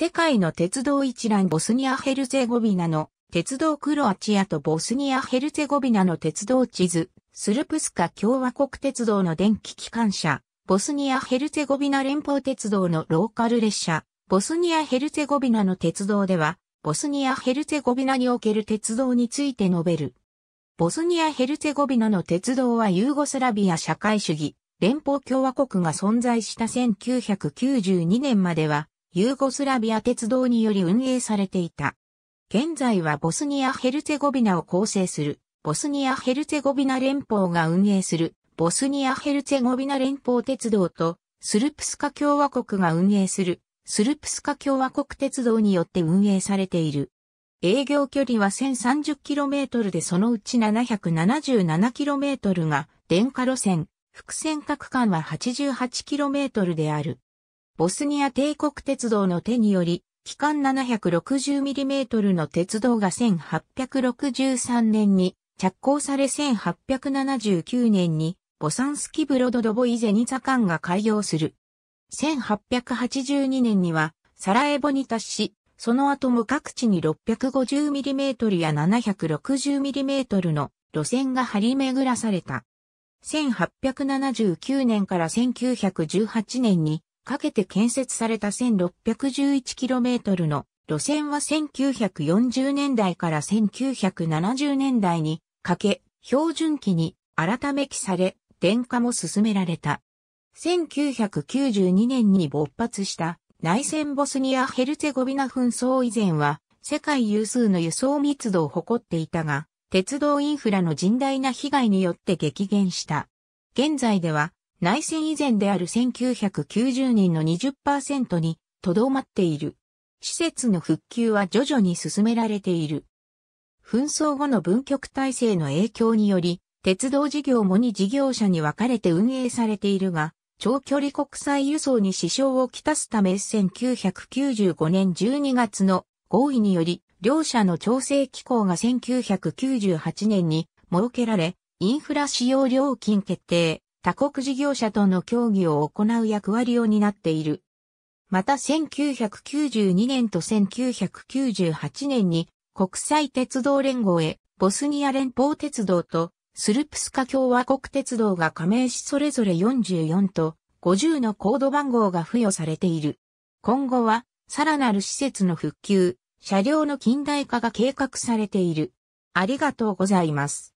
世界の鉄道一覧ボスニア・ヘルツェゴビナの鉄道クロアチアとボスニア・ヘルツェゴビナの鉄道地図、スルプスカ共和国鉄道の電気機関車、ボスニア・ヘルツェゴビナ連邦鉄道のローカル列車、ボスニア・ヘルツェゴビナの鉄道では、ボスニア・ヘルツェゴビナにおける鉄道について述べる。ボスニア・ヘルツェゴビナの鉄道はユーゴスラビア社会主義、連邦共和国が存在した1992年までは、ユーゴスラビア鉄道により運営されていた。現在はボスニア・ヘルツェゴビナを構成する、ボスニア・ヘルツェゴビナ連邦が運営する、ボスニア・ヘルツェゴビナ連邦鉄道と、スルプスカ共和国が運営する、スルプスカ共和国鉄道によって運営されている。営業距離は 1030km でそのうち 777km が電化路線、複線各間は 88km である。ボスニア帝国鉄道の手により、期間 760mm の鉄道が1863年に着工され1879年にボサンスキブロドドボイゼニザ間が開業する。1882年にはサラエボに達し、その後も各地に 650mm や 760mm の路線が張り巡らされた。1879年から1918年にかけて建設された 1611km の路線は1940年代から1970年代にかけ、標準期に改め期され、電化も進められた。1992年に勃発した内戦ボスニア・ヘルツェゴビナ紛争以前は世界有数の輸送密度を誇っていたが、鉄道インフラの甚大な被害によって激減した。現在では内戦以前である1990人の20%にとどまっている。施設の復旧は徐々に進められている。紛争後の分局体制の影響により、鉄道事業も2事業者に分かれて運営されているが、長距離国際輸送に支障をきたすため1995年12月の合意により、両社の調整機構が1998年に設けられ、インフラ使用料金決定、他国事業者との協議を行う役割を担っている。また1992年と1998年に国際鉄道連合へボスニア連邦鉄道とスルプスカ共和国鉄道が加盟しそれぞれ44と50のコード番号が付与されている。今後はさらなる施設の復旧、車両の近代化が計画されている。ありがとうございます。